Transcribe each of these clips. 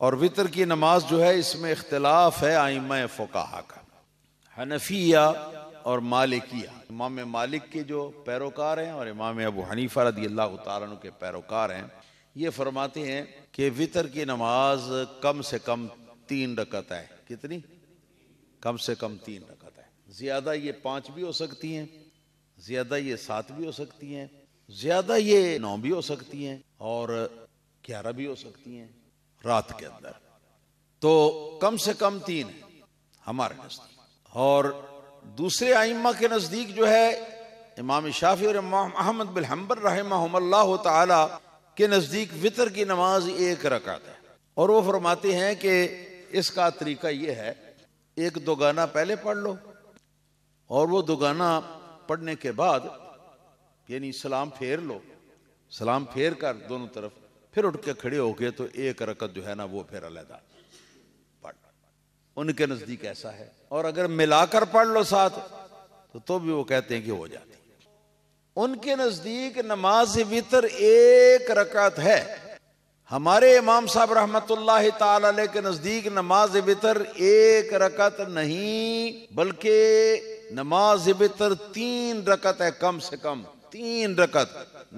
और वितर की नमाज जो है इसमें इख्तलाफ है आइम फ़ुकाहा का हनफिया और मालिकिया इमाम मालिक के जो पैरोकार हैं और इमाम अबू हनीफा रदी अल्लाह तारन के पैरोकार हैं ये फरमाते हैं कि वितर की नमाज कम से कम तीन रकत है कितनी कम से कम तीन रकत है ज़्यादा ये पाँच भी हो सकती हैं ज़्यादा ये सात भी हो सकती हैं ज़्यादा ये नौ भी हो सकती हैं और ग्यारह भी हो सकती हैं रात के अंदर तो कम से कम तीन है हमारे नजदीक और दूसरे आइम्मा के नजदीक जो है इमाम शाफी और इमाम अहमद बिल हम्बर रहमल्ला ताला के नजदीक वितर की नमाज एक रकात है और वो फरमाते हैं कि इसका तरीका यह है एक दो गाना पहले पढ़ लो और वो दो गाना पढ़ने के बाद यानी सलाम फेर लो सलाम फेर कर दोनों तरफ फिर उठ के खड़े हो गए तो एक रकत जो है ना वो फिर अलहदा पढ़ उनके नज़दीक ऐसा है और अगर मिलाकर पढ़ लो साथ तो, तो भी वो कहते हैं कि हो जाती उनके नज़दीक नमाज वितर एक रकत है हमारे इमाम साहब रहमत ताल के नज़दीक नमाज वितर एक रकत नहीं बल्कि नमाज वितर तीन रकत है कम से कम तीन रकत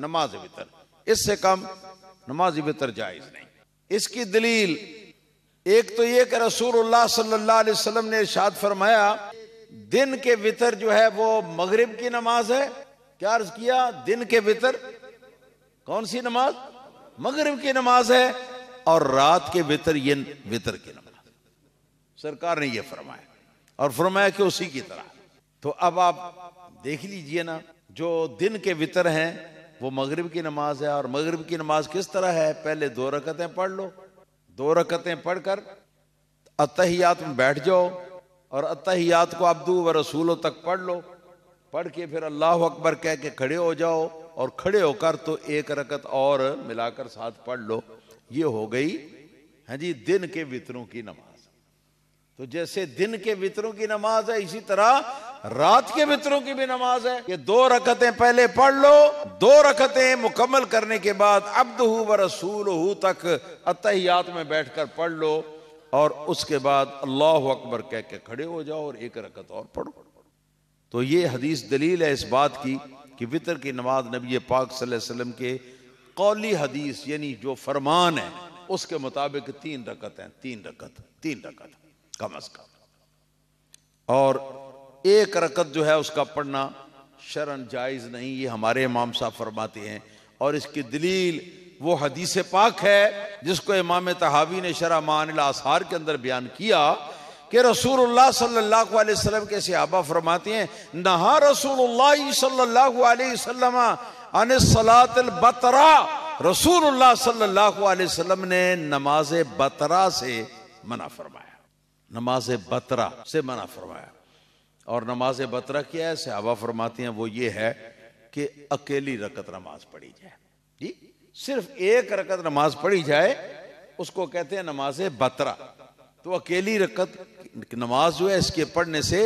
नमाज वितर इससे कम नमाज बेहतर जायज नहीं इसकी दलील एक तो ये कि रसूलुल्लाह सल्लल्लाहु अलैहि वसल्लम ने इर्शाद फरमाया दिन के वितर जो है वो मगरिब की नमाज है क्या अर्ज किया दिन के वितर कौन सी नमाज मगरिब की नमाज है और रात के वितर ये वितर की नमाज सरकार ने यह फरमाया और फरमाया कि उसी की तरह तो अब आप देख लीजिए ना जो दिन के वितर हैं वो मगरिब की नमाज है और मगरिब की नमाज किस तरह है पहले दो रकतें पढ़ लो दो रकतें पढ़कर अतहियात में बैठ जाओ और अतहियात को अब्दू व रसूलों तक पढ़ लो पढ़ के फिर अल्लाह अकबर कह के खड़े हो जाओ और खड़े होकर तो एक रकत और मिलाकर साथ पढ़ लो ये हो गई है हाँ जी दिन के वितरों की नमाज तो जैसे दिन के वितरों की नमाज है इसी तरह रात के मित्रों की भी नमाज है ये दो रकतें पहले पढ़ लो दो रकतें मुकम्मल करने के बाद अब्द व रसूल तक अतहियात में बैठ कर पढ़ लो और उसके बाद अल्लाह अकबर कह के खड़े हो जाओ और एक रकत और पढ़ो तो ये हदीस दलील है इस बात की कि वितर की नमाज नबी पाक सल्लम के कौली हदीस यानी जो फरमान है उसके मुताबिक तीन रकत हैं तीन रकत तीन रकत कम अज कम और एक रकत जो है उसका पढ़ना शरण जायज़ नहीं ये हमारे इमाम साहब फरमाते हैं और इसकी दलील वो हदीस पाक है जिसको इमाम तहावी ने शरा मान आसार के अंदर बयान किया कि रसूलुल्लाह सल्लल्लाहु अलैहि वसल्लम के सहाबा फरमाते हैं नहा रसूलुल्लाह सल्लल्लाहु अलैहि वसल्लम अन सलात बतरा रसूलुल्लाह सल्लल्लाहु अलैहि वसल्लम ने नमाज बतरा से मना फरमाया नमाज बतरा से मना फरमाया और नमाज बतरा क्या है सहाबा फरमाती हैं वो ये है कि अकेली रकत नमाज पढ़ी जाए जी सिर्फ एक रकत नमाज पढ़ी जाए उसको कहते हैं नमाज बतरा तो अकेली रकत नमाज जो है इसके पढ़ने से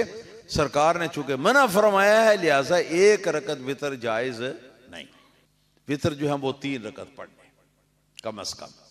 सरकार ने चूंकि मना फरमाया है लिहाजा एक रकत वितर जायज नहीं वितर जो है वो तीन रकत पढ़ने कम अज कम